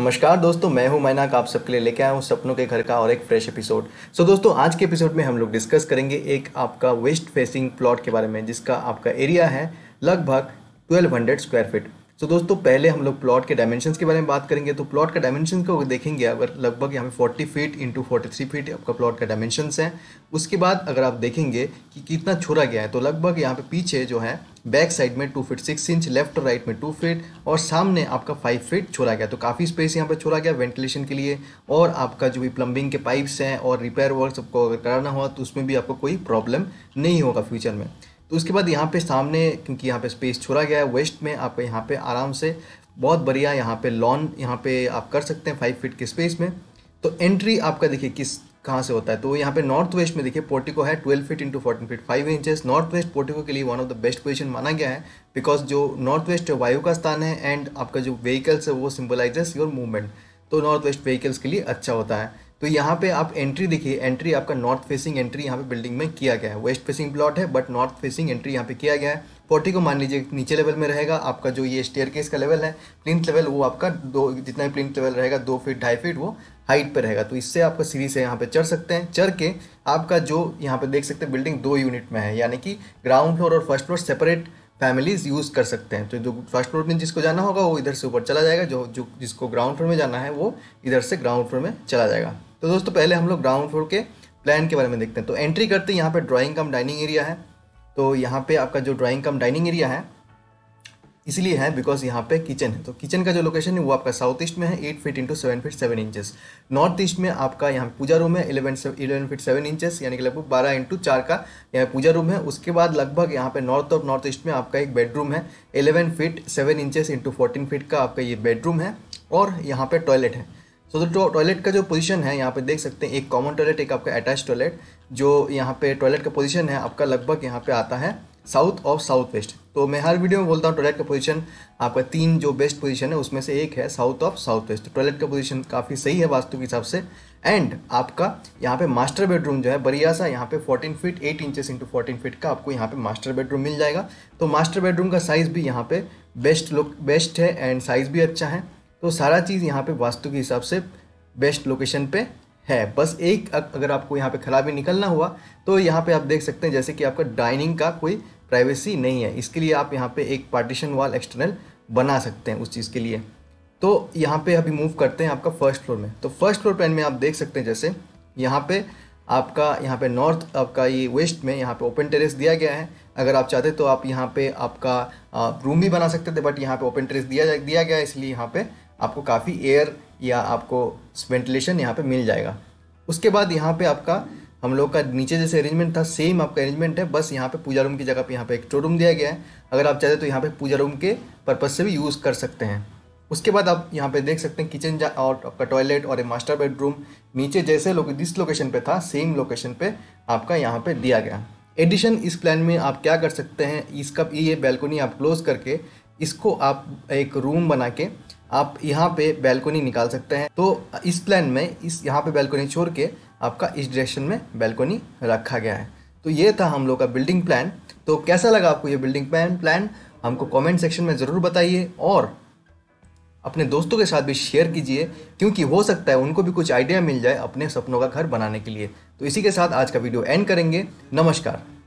नमस्कार दोस्तों मैं हूं मैनाक आप सबके लिए लेके आया हूं सपनों के घर का और एक फ्रेश एपिसोड सो so, दोस्तों आज के एपिसोड में हम लोग डिस्कस करेंगे एक आपका वेस्ट फेसिंग प्लॉट के बारे में जिसका आपका एरिया है लगभग 1200 स्क्वायर फीट सो दोस्तों पहले हम लोग प्लॉट के डायमेंशन के बारे में बात करेंगे तो प्लॉट का डायमेंशन को देखेंगे अगर लगभग यहाँ पे forty feet into forty feet आपका प्लॉट का डायमेंशन है उसके बाद अगर आप देखेंगे कि कितना छोड़ा गया है तो लगभग यहाँ पे पीछे जो है बैक साइड में two feet six inch left और राइट में टू फिट और सामने आपका फाइव फिट छोड़ा गया तो काफ़ी स्पेस यहाँ पर छोड़ा गया वेंटिलेशन के लिए और आपका जो भी प्लम्बिंग के पाइप्स हैं और रिपेयर वर्क सबको अगर कराना हुआ तो उसमें भी आपको कोई प्रॉब्लम नहीं होगा फ्यूचर में तो उसके बाद यहाँ पे सामने क्योंकि यहाँ पे स्पेस छोड़ा गया है वेस्ट में आपको यहाँ पे आराम से बहुत बढ़िया यहाँ पे लॉन यहाँ पे आप कर सकते हैं फाइव फिट के स्पेस में तो एंट्री आपका देखिए किस कहाँ से होता है तो यहाँ पे नॉर्थ वेस्ट में देखिए पोर्टिको है 12 feet into fourteen feet five inches north west portico के लिए one of the best position माना गया है बिकॉज जो नॉर्थ वेस्ट वायु का स्थान है एंड आपका जो व्हीकल्स है वो सिंबलाइजेस योर मूवमेंट तो नॉर्थ वेस्ट व्हीकल्स के लिए अच्छा होता है तो यहाँ पे आप एंट्री देखिए एंट्री आपका नॉर्थ फेसिंग एंट्री यहाँ पे बिल्डिंग में किया गया है वेस्ट फेसिंग प्लॉट है बट नॉर्थ फेसिंग एंट्री यहाँ पे किया गया है पोर्टी को मान लीजिए नीचे लेवल में रहेगा आपका जो ये स्टेयर केस का लेवल है प्लिंथ लेवल वो आपका दो जितना भी प्लिंथ लेवल रहेगा दो फीट ढाई फीट वो हाइट पर रहेगा तो इससे आपका सीढ़ी से यहाँ पर चढ़ सकते हैं चढ़ के आपका जो यहाँ पर देख सकते हैं बिल्डिंग दो यूनिट में है यानी कि ग्राउंड फ्लोर और first floor separate families use कर सकते हैं तो जो फर्स्ट फ्लोर में जिसको जाना होगा वो इधर से ऊपर चला जाएगा जो जो जिसको ग्राउंड फ्लोर में जाना है वो इधर से ग्राउंड फ्लोर में चला जाएगा तो दोस्तों पहले हम लोग ग्राउंड फ्लोर के प्लान के बारे में देखते हैं तो एंट्री करते हैं यहाँ पर ड्राइंग कम डाइनिंग एरिया है तो यहाँ पर आपका जो ड्राइंग कम डाइनिंग एरिया है इसलिए है बिकॉज यहाँ पे किचन है तो किचन का जो लोकेशन है वो आपका साउथ ईस्ट में है eight feet into seven feet seven inches north east में आपका यहाँ पूजा रूम है eleven eleven feet seven inches यानी कि लगभग बारह इंटू चार का यहाँ पूजा रूम है उसके बाद लगभग यहाँ पे नॉर्थ और नॉर्थ ईस्ट में आपका एक बेडरूम है eleven feet seven inches into fourteen feet का आपका ये बेडरूम है और यहाँ पे टॉयलेट है सो so, तो टॉयलेट का जो पोजीशन है यहाँ पे देख सकते हैं एक कॉमन टॉयलेट एक आपका अटैच टॉयलेट जो यहाँ पे टॉयलेट का पोजीशन है आपका लगभग यहाँ पे आता है साउथ और साउथ वेस्ट तो मैं हर वीडियो में बोलता हूँ टॉयलेट का पोजीशन आपका तीन जो बेस्ट पोजीशन है उसमें से एक है साउथ ऑफ साउथ वेस्ट तो टॉयलेट का पोजीशन काफ़ी सही है वास्तु के हिसाब से एंड आपका यहाँ पे मास्टर बेडरूम जो है बढ़िया सा यहाँ पे 14 feet 8 inches into fourteen feet का आपको यहाँ पे मास्टर बेडरूम मिल जाएगा तो मास्टर बेडरूम का साइज़ भी यहाँ पे बेस्ट लुक बेस्ट है एंड साइज़ भी अच्छा है तो सारा चीज़ यहाँ पे वास्तु के हिसाब से बेस्ट लोकेशन पे है बस एक अगर आपको यहाँ पे खराबी निकलना हुआ तो यहाँ पे आप देख सकते हैं जैसे कि आपका डाइनिंग का कोई प्राइवेसी नहीं है इसके लिए आप यहाँ पे एक पार्टीशन वाल एक्सटर्नल बना सकते हैं उस चीज़ के लिए तो यहाँ पे अभी मूव करते हैं आपका फर्स्ट फ्लोर में तो फर्स्ट फ्लोर पेन में आप देख सकते हैं जैसे यहाँ पर आपका यहाँ पर नॉर्थ आपका ये वेस्ट में यहाँ पर ओपन टेरेस दिया गया है अगर आप चाहते तो आप यहाँ पर आपका रूम भी बना सकते थे बट यहाँ पर ओपन टेरेस दिया दिया गया है इसलिए यहाँ पर आपको काफ़ी एयर या आपको वेंटिलेशन यहाँ पे मिल जाएगा उसके बाद यहाँ पे आपका हम लोग का नीचे जैसे अरेंजमेंट था सेम आपका अरेंजमेंट है बस यहाँ पे पूजा रूम की जगह पे यहाँ पे एक स्टोर रूम दिया गया है अगर आप चाहते तो यहाँ पे पूजा रूम के पर्पज़ से भी यूज़ कर सकते हैं उसके बाद आप यहाँ पे देख सकते हैं किचन और आपका टॉयलेट और मास्टर बेडरूम नीचे जैसे लोग जिस लोकेशन पे था सेम लोकेशन पे आपका यहाँ पे दिया गया एडिशन इस प्लान में आप क्या कर सकते हैं इसका ये बालकोनी आप क्लोज करके इसको आप एक रूम बना के आप यहाँ पे बैल्कोनी निकाल सकते हैं तो इस प्लान में इस यहाँ पे बैल्कोनी छोड़ के आपका इस डायरेक्शन में बैल्कोनी रखा गया है तो ये था हम लोग का बिल्डिंग प्लान तो कैसा लगा आपको ये बिल्डिंग प्लान प्लान हमको कमेंट सेक्शन में ज़रूर बताइए और अपने दोस्तों के साथ भी शेयर कीजिए क्योंकि हो सकता है उनको भी कुछ आइडिया मिल जाए अपने सपनों का घर बनाने के लिए तो इसी के साथ आज का वीडियो एंड करेंगे नमस्कार